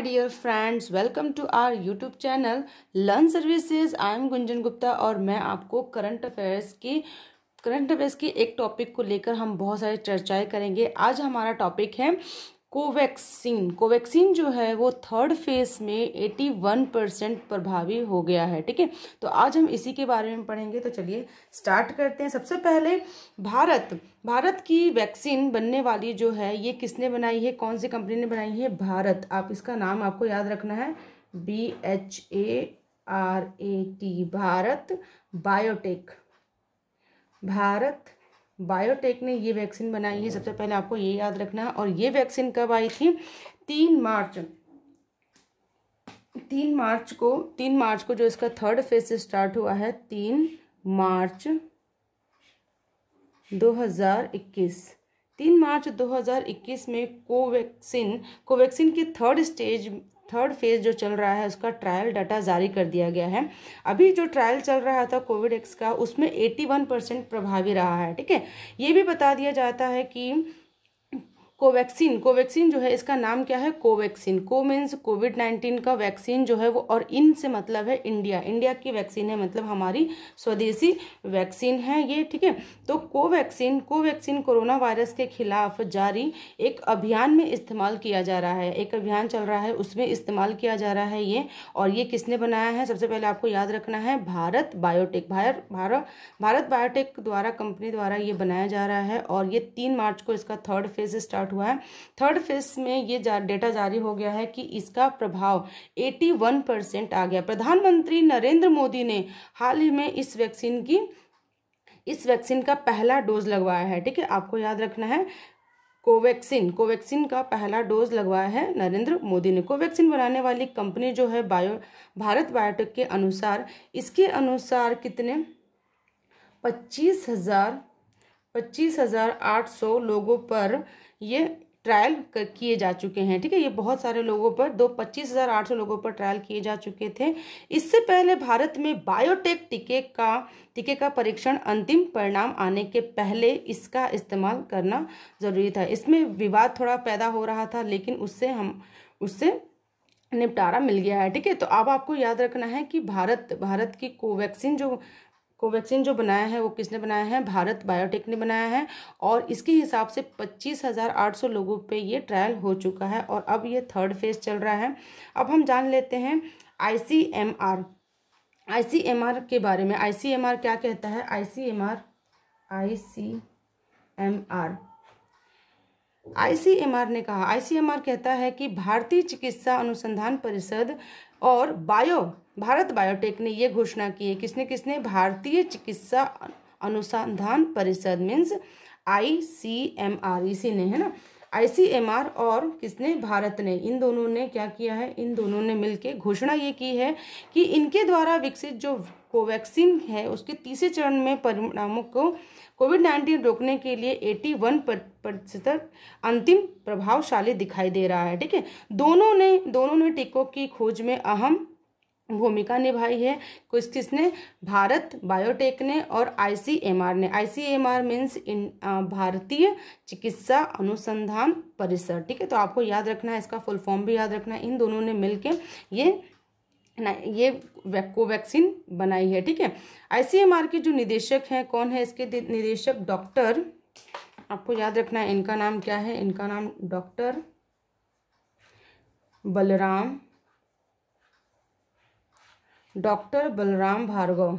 my dear friends welcome to our YouTube channel learn services I am Gunjan Gupta और मैं आपको current affairs की current affairs की एक टॉपिक को लेकर हम बहुत सारी चर्चाएं करेंगे आज हमारा टॉपिक है कोवैक्सीन कोवैक्सीन जो है वो थर्ड फेज में 81 परसेंट प्रभावी हो गया है ठीक है तो आज हम इसी के बारे में पढ़ेंगे तो चलिए स्टार्ट करते हैं सबसे पहले भारत भारत की वैक्सीन बनने वाली जो है ये किसने बनाई है कौन सी कंपनी ने बनाई है भारत आप इसका नाम आपको याद रखना है B H A R A T Bharat Biotech Bharat Biotech ने ये वैक्सीन बनाई है सबसे पहले आपको ये याद रखना है और ये वैक्सीन कब आई थी तीन मार्च तीन मार्च को तीन मार्च को जो इसका थर्ड फेज स्टार्ट हुआ है तीन मार्च 2021 तीन मार्च 2021 में कोवैक्सिन कोवैक्सिन के थर्ड स्टेज थर्ड फेज जो चल रहा है उसका ट्रायल डाटा जारी कर दिया गया है अभी जो ट्रायल चल रहा था कोविड एक्स का उसमें एट्टी वन परसेंट प्रभावी रहा है ठीक है ये भी बता दिया जाता है कि कोवैक्सीन कोवैक्सीन जो है इसका नाम क्या है कोवैक्सीन को मीन्स कोविड नाइन्टीन का वैक्सीन जो है वो और इन से मतलब है इंडिया इंडिया की वैक्सीन है मतलब हमारी स्वदेशी वैक्सीन है ये ठीक है तो कोवैक्सीन कोवैक्सीन कोरोना वायरस के खिलाफ जारी एक अभियान में इस्तेमाल किया जा रहा है एक अभियान चल रहा है उसमें इस्तेमाल किया जा रहा है ये और ये किसने बनाया है सबसे पहले आपको याद रखना है भारत बायोटेक भारत भारत बायोटेक द्वारा कंपनी द्वारा ये बनाया जा रहा है और ये तीन मार्च को इसका थर्ड फेज स्टार्ट स्टार्ट हुआ है थर्ड फेज में ये जा, डेटा जारी हो गया है कि इसका प्रभाव 81 परसेंट आ गया प्रधानमंत्री नरेंद्र मोदी ने हाल ही में इस वैक्सीन की इस वैक्सीन का पहला डोज लगवाया है ठीक है आपको याद रखना है कोवैक्सीन कोवैक्सीन का पहला डोज लगवाया है नरेंद्र मोदी ने कोवैक्सीन बनाने वाली कंपनी जो है बायो भारत बायोटेक के अनुसार इसके अनुसार कितने पच्चीस हजार 25,800 लोगों पर ये ट्रायल किए जा चुके हैं ठीक है ये बहुत सारे लोगों पर दो पच्चीस हज़ार आठ सौ लोगों पर ट्रायल किए जा चुके थे इससे पहले भारत में बायोटेक टीके का टीके का परीक्षण अंतिम परिणाम आने के पहले इसका इस्तेमाल करना ज़रूरी था इसमें विवाद थोड़ा पैदा हो रहा था लेकिन उससे हम उससे निपटारा मिल गया है ठीक है तो अब आपको याद रखना है कि भारत भारत की कोवैक्सीन जो कोवैक्सीन जो बनाया है वो किसने बनाया है भारत बायोटेक ने बनाया है और इसके हिसाब से पच्चीस हज़ार आठ सौ लोगों पे ये ट्रायल हो चुका है और अब ये थर्ड फेज चल रहा है अब हम जान लेते हैं आई सी के बारे में आई क्या कहता है आई सी एम आईसीएमआर ने कहा आईसीएमआर कहता है कि भारतीय चिकित्सा अनुसंधान परिषद और बायो भारत बायोटेक ने ये घोषणा की है किसने किसने भारतीय चिकित्सा अनुसंधान परिषद means I C M R इसी ने है ना आईसीएमआर और किसने भारत ने इन दोनों ने क्या किया है इन दोनों ने मिलकर घोषणा ये की है कि इनके द्वारा विकसित जो कोवैक्सीन है उसके तीसरे चरण में परिणामों को कोविड नाइन्टीन रोकने के लिए 81 प्रतिशत अंतिम प्रभावशाली दिखाई दे रहा है ठीक है दोनों ने दोनों ने टीकों की खोज में अहम भूमिका निभाई है कुछ किसने भारत बायोटेक ने और आईसीएमआर ने आईसीएमआर मीन्स इन भारतीय चिकित्सा अनुसंधान परिसर ठीक है तो आपको याद रखना है इसका फुल फॉर्म भी याद रखना है इन दोनों ने मिलके ये ना ये कोवैक्सीन बनाई है ठीक है आईसीएमआर के जो निदेशक हैं कौन है इसके निदेशक डॉक्टर आपको याद रखना है इनका नाम क्या है इनका नाम doctor Balram doctor Balram Bhargava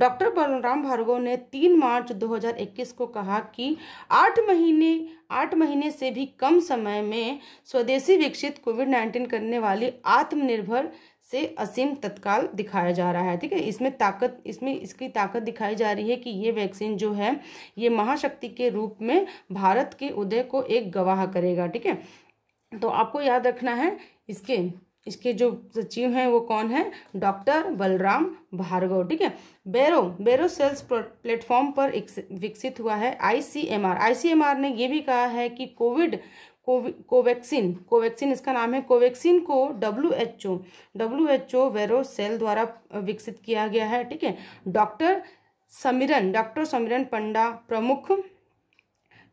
doctor Balram Bhargava ने 3 मार्च 2021 को कहा कि आठ महीने आठ महीने से भी कम समय में स्वदेशी विकसित कोविड नाइन्टीन करने वाली आत्मनिर्भर से असीम तत्काल दिखाया जा रहा है ठीक है इसमें ताकत इसमें इसकी ताकत दिखाई जा रही है कि ये वैक्सीन जो है ये महाशक्ति के रूप में भारत के उदय को एक गवाह करेगा ठीक है तो आपको याद रखना है इसके इसके जो सचिव हैं वो कौन है डॉक्टर बलराम भार्गव ठीक है बेरो बेरो सेल्स प्लेटफॉर्म पर विकसित हुआ है आईसीएमआर आईसीएमआर ने ये भी कहा है कि कोविड कोवैक्सीन कोवैक्सीन इसका नाम है कोवैक्सीन को W H O W H O Vero cell द्वारा विकसित किया गया है ठीक है डॉक्टर समीरन डॉक्टर समीरन पंडा प्रमुख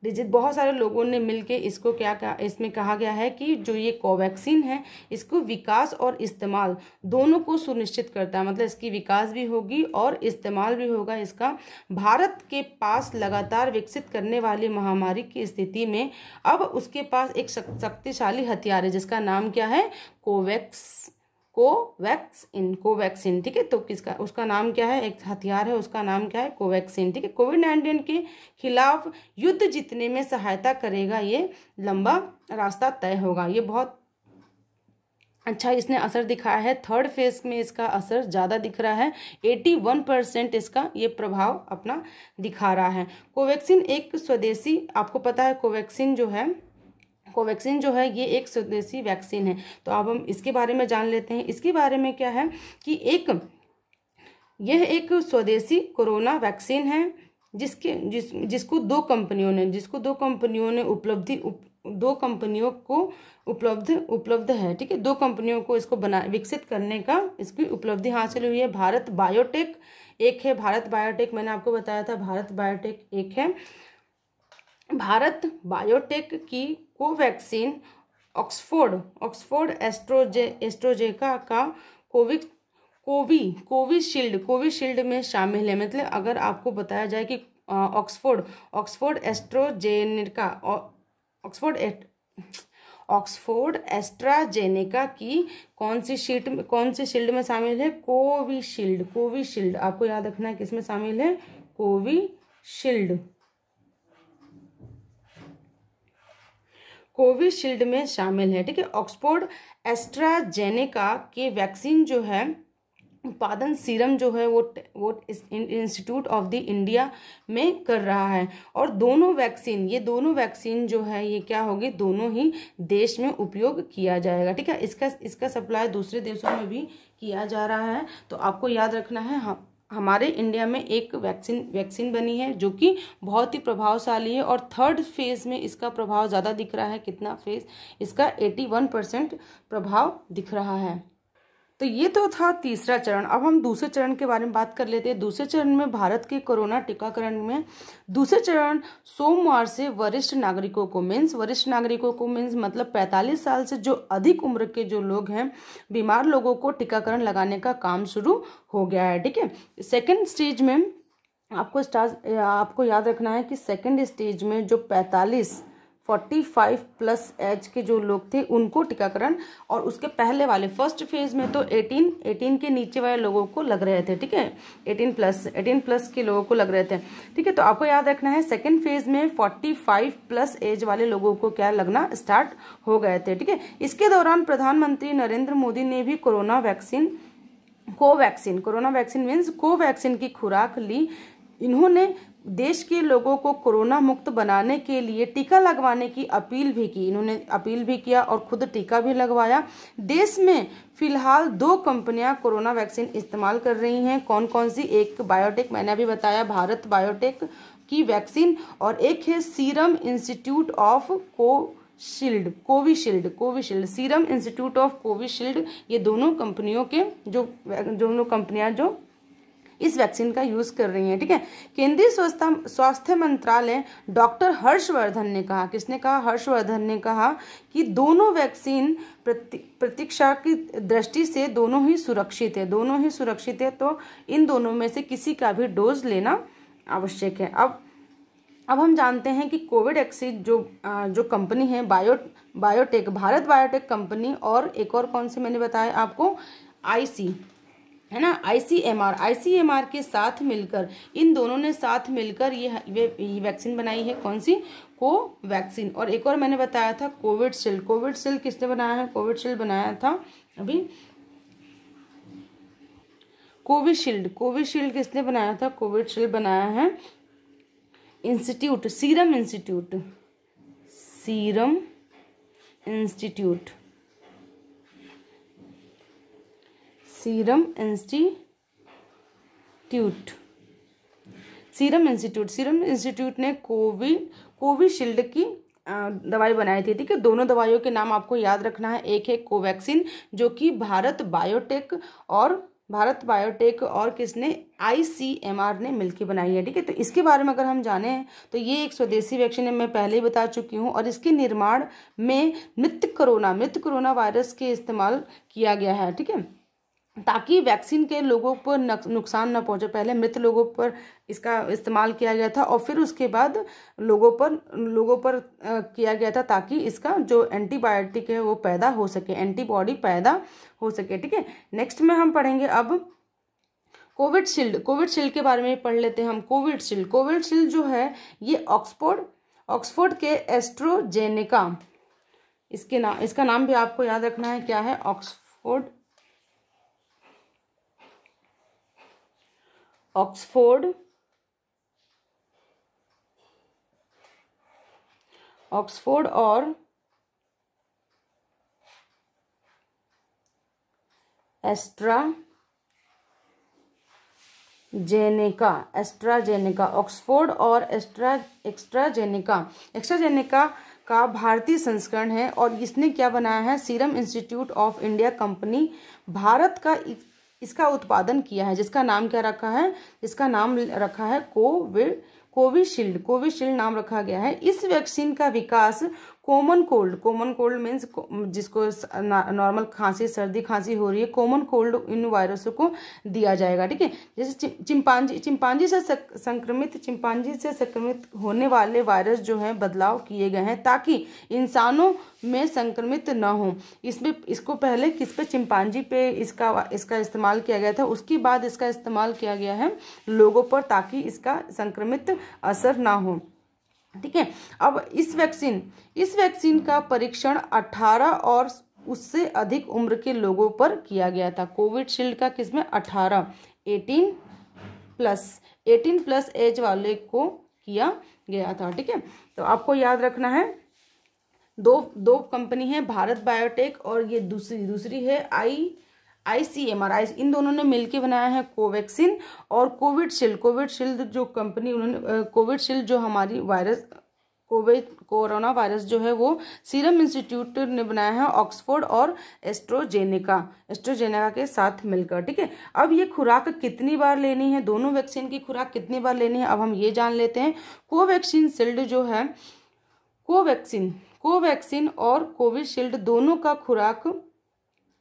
डिजिट बहुत सारे लोगों ने मिलकर इसको क्या कहा इसमें कहा गया है कि जो ये कोवैक्सीन है इसको विकास और इस्तेमाल दोनों को सुनिश्चित करता है मतलब इसकी विकास भी होगी और इस्तेमाल भी होगा इसका भारत के पास लगातार विकसित करने वाली महामारी की स्थिति में अब उसके पास एक शक्तिशाली हथियार है जिसका नाम क्या है कोवैक्स कोवैक्स इन कोवैक्सिन ठीक है तो किसका उसका नाम क्या है एक हथियार है उसका नाम क्या है कोवैक्सिन ठीक है कोविड नाइन्टीन के खिलाफ युद्ध जीतने में सहायता करेगा ये लंबा रास्ता तय होगा ये बहुत अच्छा इसने असर दिखाया है थर्ड फेज में इसका असर ज़्यादा दिख रहा है एटी वन परसेंट इसका ये प्रभाव अपना दिखा रहा है कोवैक्सीन एक स्वदेशी आपको पता है कोवैक्सीन जो है कोवैक्सीन जो है ये एक स्वदेशी वैक्सीन है तो अब हम इसके बारे में जान लेते हैं इसके बारे में क्या है कि एक यह एक स्वदेशी कोरोना वैक्सीन है जिसके जिस जिसको दो कंपनियों ने जिसको दो कंपनियों ने उपलब्धि उप, दो कंपनियों को उपलब्ध उपलब्ध है ठीक है दो कंपनियों को इसको बना विकसित करने का इसकी उपलब्धि हासिल हुई है भारत बायोटेक एक है भारत बायोटेक मैंने आपको बताया था भारत बायोटेक एक है भारत बायोटेक की कोवैक्सीन ऑक्सफोर्ड ऑक्सफोर्ड एस्ट्रोजे एस्ट्रोजेका का कोविक कोवी कोविशील्ड कोविशील्ड में शामिल है मतलब अगर आपको बताया जाए कि Oxford Oxford AstraZeneca Oxford Oxford AstraZeneca की कौन सी शीट में कौन सी शील्ड में शामिल है कोविशील्ड कोविशील्ड आपको याद रखना है किसमें शामिल है कोविशील्ड कोविशील्ड में शामिल है ठीक है ऑक्सफोर्ड एस्ट्राजेनेका के वैक्सीन जो है उत्पादन सीरम जो है वो वो इंस्टीट्यूट ऑफ द इंडिया में कर रहा है और दोनों वैक्सीन ये दोनों वैक्सीन जो है ये क्या होगी दोनों ही देश में उपयोग किया जाएगा ठीक है इसका इसका सप्लाई दूसरे देशों में भी किया जा रहा है तो आपको याद रखना है हाँ हमारे इंडिया में एक वैक्सीन वैक्सीन बनी है जो कि बहुत ही प्रभावशाली है और थर्ड फेज में इसका प्रभाव ज़्यादा दिख रहा है कितना फेज इसका एटी वन परसेंट प्रभाव दिख रहा है तो ये तो था तीसरा चरण अब हम दूसरे चरण के बारे में बात कर लेते हैं दूसरे चरण में भारत के कोरोना टीकाकरण में दूसरे चरण सोमवार से वरिष्ठ नागरिकों को मीन्स वरिष्ठ नागरिकों को मीन्स मतलब 45 साल से जो अधिक उम्र के जो लोग हैं बीमार लोगों को टीकाकरण लगाने का काम शुरू हो गया है ठीक है सेकेंड स्टेज में आपको स्टार्ट आपको याद रखना है कि सेकेंड स्टेज में जो पैंतालीस फोर्टी फाइव प्लस एज के जो लोग थे उनको टीकाकरण और उसके पहले वाले फर्स्ट फेज में तो एटीन एटीन के नीचे वाले लोगों को लग रहे थे ठीक है एटीन प्लस एटीन प्लस के लोगों को लग रहे थे ठीक है तो आपको याद रखना है सेकेंड फेज में फोर्टी फाइव प्लस एज वाले लोगों को क्या लगना स्टार्ट हो गए थे ठीक है इसके दौरान प्रधानमंत्री नरेंद्र मोदी ने भी corona vaccine Covaxin corona vaccine means Covaxin की खुराक ली इन्होंने देश के लोगों को कोरोना मुक्त बनाने के लिए टीका लगवाने की अपील भी की इन्होंने अपील भी किया और खुद टीका भी लगवाया देश में फिलहाल दो कंपनियां कोरोना वैक्सीन इस्तेमाल कर रही हैं कौन कौन सी एक बायोटेक मैंने अभी बताया भारत बायोटेक की वैक्सीन और एक है serum institute of Covishield Covishield Covishield serum institute of Covishield ये दोनों कंपनियों के जो दोनों कंपनियां जो इस वैक्सीन का यूज कर रही हैं ठीक है केंद्रीय स्वास्थ्य मंत्रालय डॉक्टर हर्षवर्धन ने कहा किसने कहा हर्षवर्धन ने कहा कि दोनों वैक्सीन प्रति, प्रतीक्षा की दृष्टि से दोनों ही सुरक्षित है दोनों ही सुरक्षित है तो इन दोनों में से किसी का भी डोज लेना आवश्यक है अब अब हम जानते हैं कि कोविड एक्सिड जो जो कंपनी है bio biotech Bharat biotech company और एक और कौन सी मैंने बताया आपको आईसी है ना आईसीएमआर आईसीएमआर के साथ मिलकर इन दोनों ने साथ मिलकर ये ये वैक्सीन बनाई है कौन सी को वैक्सीन और एक और मैंने बताया था कोविड शिल्ड कोविड शिल्ड किसने बनाया है कोविड शिल्ड बनाया था अभी कोविशील्ड कोविशील्ड किसने बनाया था कोविशील्ड बनाया है institute serum institute serum institute serum institute serum institute serum institute ने कोविड कोविशील्ड की दवाई बनाई थी ठीक है दोनों दवाइयों के नाम आपको याद रखना है एक है कोवैक्सीन जो कि भारत बायोटेक और भारत बायोटेक और किसने आईसीएमआर ने मिलकर बनाई है ठीक है तो इसके बारे में अगर हम जाने तो ये एक स्वदेशी वैक्सीन है मैं पहले ही बता चुकी हूँ और इसके निर्माण में मृत कोरोना मृत कोरोना वायरस के इस्तेमाल किया गया है ठीक है ताकि वैक्सीन के लोगों पर नुकसान न पहुंचे पहले मृत लोगों पर इसका इस्तेमाल किया गया था और फिर उसके बाद लोगों पर लोगों पर किया गया था ताकि इसका जो एंटीबायोटिक है वो पैदा हो सके एंटीबॉडी पैदा हो सके ठीक है नेक्स्ट में हम पढ़ेंगे अब कोविडशील्ड कोविडशील्ड के बारे में पढ़ लेते हैं हम कोविडशील्ड कोविडशील्ड जो है ये ऑक्सफोर्ड ऑक्सफोर्ड के एस्ट्रोजेनिका इसके नाम इसका नाम भी आपको याद रखना है क्या है ऑक्सफोर्ड ऑक्सफोर्ड ऑक्सफोर्ड और एस्ट्रा जेनेका एस्ट्राजेनेका ऑक्सफोर्ड और एस्ट्रा एक्स्ट्राजेनेका एक्स्ट्राजेनेका का भारतीय संस्करण है और इसने क्या बनाया है serum institute of India company Bharat का इसका उत्पादन किया है जिसका नाम क्या रखा है जिसका नाम रखा है कोविड कोविशील्ड कोविशील्ड नाम रखा गया है इस वैक्सीन का विकास common cold common cold means जिसको नॉर्मल खांसी सर्दी खांसी हो रही है कॉमन कोल्ड इन वायरसों को दिया जाएगा ठीक है जैसे चिंपांजी चिंपांजी से संक्रमित चिंपांजी से संक्रमित होने वाले वायरस जो हैं बदलाव किए गए हैं ताकि इंसानों में संक्रमित न हो इसमें इसको पहले किस पे चिंपांजी पे इसका इसका इस्तेमाल किया गया था उसके बाद इसका इस्तेमाल किया गया है लोगों पर ताकि इसका संक्रमित असर ना हो ठीक है अब इस वैक्सीन इस वैक्सीन का परीक्षण 18 और उससे अधिक उम्र के लोगों पर किया गया था कोविडशील्ड का किसमें 18 18 प्लस 18 प्लस एज वाले को किया गया था ठीक है तो आपको याद रखना है दो दो कंपनी है भारत बायोटेक और ये दूसरी दूसरी है आई आईसीएमआर इन दोनों ने मिलकर बनाया है कोवैक्सीन और कोविडशील्ड कोविडशील्ड जो कंपनी उन्होंने कोविडशील्ड जो हमारी वायरस कोविड कोरोना वायरस जो है वो सीरम इंस्टीट्यूट ने बनाया है ऑक्सफोर्ड और एस्ट्रोजेनिका एस्ट्रोजेनिका के साथ मिलकर ठीक है अब ये खुराक कितनी बार लेनी है दोनों वैक्सीन की खुराक कितनी बार लेनी है अब हम ये जान लेते हैं कोवैक्सीन शील्ड जो है कोवैक्सीन कोवैक्सीन और कोविशील्ड दोनों का खुराक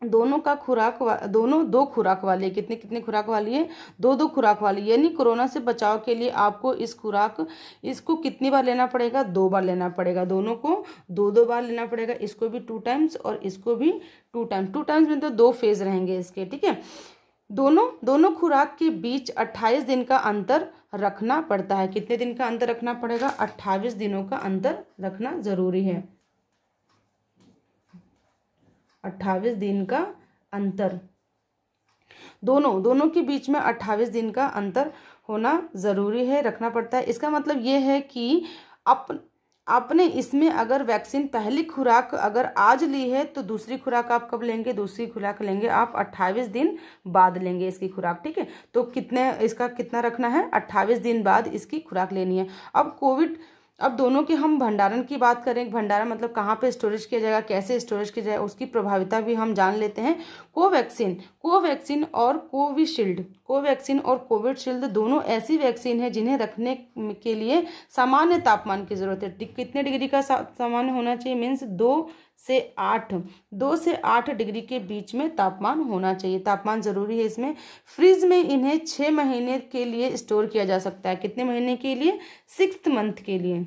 दोनों का खुराक दोनों दो खुराक वाली है कितने कितने खुराक वाली है दो दो खुराक वाली यानी कोरोना से बचाव के लिए आपको इस खुराक इसको कितनी बार लेना पड़ेगा दो बार लेना पड़ेगा दोनों को दो दो बार लेना पड़ेगा इसको भी टू टाइम्स और इसको भी टू टाइम्स टू टाइम्स में तो दो फेज रहेंगे इसके ठीक है दोनों दोनों खुराक के बीच अट्ठाईस दिन का अंतर रखना पड़ता है कितने दिन का अंतर रखना पड़ेगा अट्ठाईस दिनों का अंतर रखना ज़रूरी है अट्ठाईस दिन का अंतर दोनों दोनों के बीच में अट्ठाईस दिन का अंतर होना ज़रूरी है रखना पड़ता है इसका मतलब ये है कि अप आपने इसमें अगर वैक्सीन पहली खुराक अगर आज ली है तो दूसरी खुराक आप कब लेंगे दूसरी खुराक लेंगे आप 28 दिन बाद लेंगे इसकी खुराक ठीक है तो कितने इसका कितना रखना है 28 दिन बाद इसकी खुराक लेनी है अब कोविड अब दोनों के हम भंडारण की बात करें भंडारण मतलब कहाँ पे स्टोरेज किया जाएगा कैसे स्टोरेज किया जाएगा उसकी प्रभाविता भी हम जान लेते हैं कोवैक्सीन कोवैक्सीन और कोविशील्ड कोवैक्सीन और कोविडशील्ड दोनों ऐसी वैक्सीन है जिन्हें रखने के लिए सामान्य तापमान की ज़रूरत है कितने डिग्री का सामान्य होना चाहिए मीन्स दो से आठ दो से आठ डिग्री के बीच में तापमान होना चाहिए तापमान ज़रूरी है इसमें फ्रिज में इन्हें छः महीने के लिए स्टोर किया जा सकता है कितने महीने के लिए सिक्स मंथ के लिए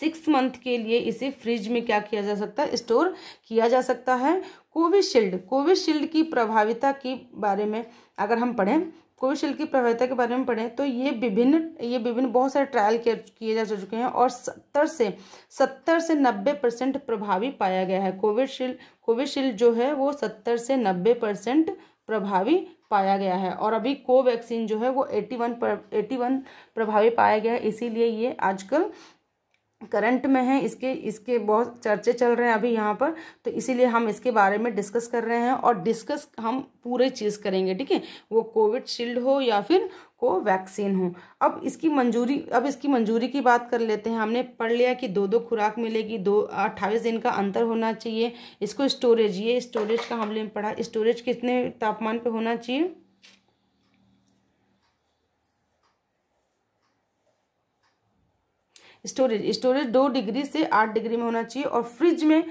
सिक्स मंथ के लिए इसे फ्रिज में क्या किया जा सकता है स्टोर किया जा सकता है कोविशील्ड कोविशील्ड की प्रभाविता के बारे में अगर हम पढ़ें कोविशील्ड की प्रभाविता के बारे में पढ़ें तो ये विभिन्न ये विभिन्न बहुत सारे ट्रायल किए जा चुके हैं और सत्तर से सत्तर से नब्बे परसेंट प्रभावी पाया गया है कोविशील्ड कोविशील्ड जो है वो सत्तर से नब्बे परसेंट प्रभावी पाया गया है और अभी कोवैक्सीन जो है वो एटी वन पर एटी वन प्रभावी पाया गया है इसीलिए ये आजकल करंट में है इसके इसके बहुत चर्चे चल रहे हैं अभी यहाँ पर तो इसीलिए हम इसके बारे में डिस्कस कर रहे हैं और डिस्कस हम पूरे चीज़ करेंगे ठीक है वो कोविड शील्ड हो या फिर को वैक्सीन हो अब इसकी मंजूरी अब इसकी मंजूरी की बात कर लेते हैं हमने पढ़ लिया कि दो दो खुराक मिलेगी दो अट्ठाईस दिन का अंतर होना चाहिए इसको स्टोरेज ये स्टोरेज का हमने पढ़ा स्टोरेज कितने तापमान पर होना चाहिए स्टोरेज स्टोरेज दो डिग्री से आठ डिग्री में होना चाहिए और फ्रिज में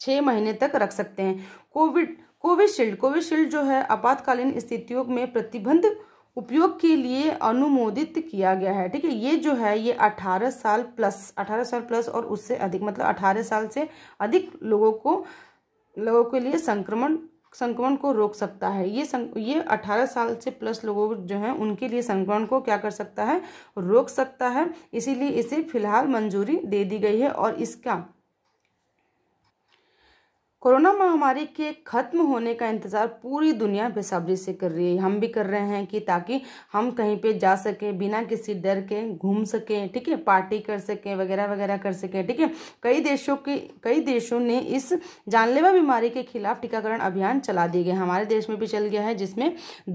छः महीने तक रख सकते हैं कोविड कोविशील्ड कोविशील्ड जो है आपातकालीन स्थितियों में प्रतिबंध उपयोग के लिए अनुमोदित किया गया है ठीक है ये जो है ये 18 साल प्लस 18 साल प्लस और उससे अधिक मतलब 18 साल से अधिक लोगों को लोगों के लिए संक्रमण संक्रमण को रोक सकता है ये ये 18 साल से प्लस लोगों जो हैं उनके लिए संक्रमण को क्या कर सकता है रोक सकता है इसीलिए इसे फिलहाल मंजूरी दे दी गई है और इसका कोरोना महामारी के खत्म होने का इंतज़ार पूरी दुनिया बेसब्री से कर रही है हम भी कर रहे हैं कि ताकि हम कहीं पे जा सकें बिना किसी डर के घूम सकें ठीक है पार्टी कर सकें वगैरह वगैरह कर सकें ठीक है कई देशों के कई देशों ने इस जानलेवा बीमारी के खिलाफ टीकाकरण अभियान चला दिए गए हमारे देश में भी चल गया है जिसमें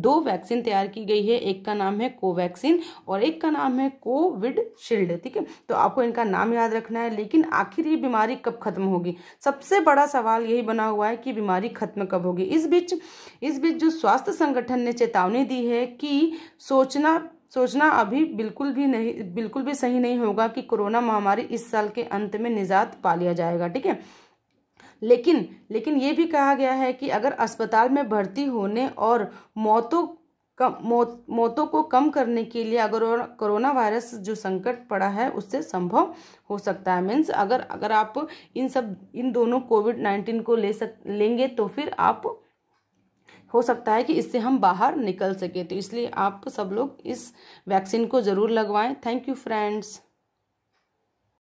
दो वैक्सीन तैयार की गई है एक का नाम है कोवैक्सीन और एक का नाम है कोविड शील्ड ठीक है तो आपको इनका नाम याद रखना है लेकिन आखिर ये बीमारी कब खत्म होगी सबसे बड़ा सवाल यही यही बना हुआ है कि बीमारी खत्म कब होगी इस बीच इस बीच जो स्वास्थ्य संगठन ने चेतावनी दी है कि सोचना सोचना अभी बिल्कुल भी नहीं बिल्कुल भी सही नहीं होगा कि कोरोना महामारी इस साल के अंत में निजात पा लिया जाएगा ठीक है लेकिन लेकिन ये भी कहा गया है कि अगर अस्पताल में भर्ती होने और मौतों कम मौत मौतों को कम करने के लिए अगर कोरोना वायरस जो संकट पड़ा है उससे संभव हो सकता है मीन्स अगर अगर आप इन सब इन दोनों कोविड नाइन्टीन को ले सक लेंगे तो फिर आप हो सकता है कि इससे हम बाहर निकल सके तो इसलिए आप सब लोग इस वैक्सीन को ज़रूर लगवाएं थैंक यू फ्रेंड्स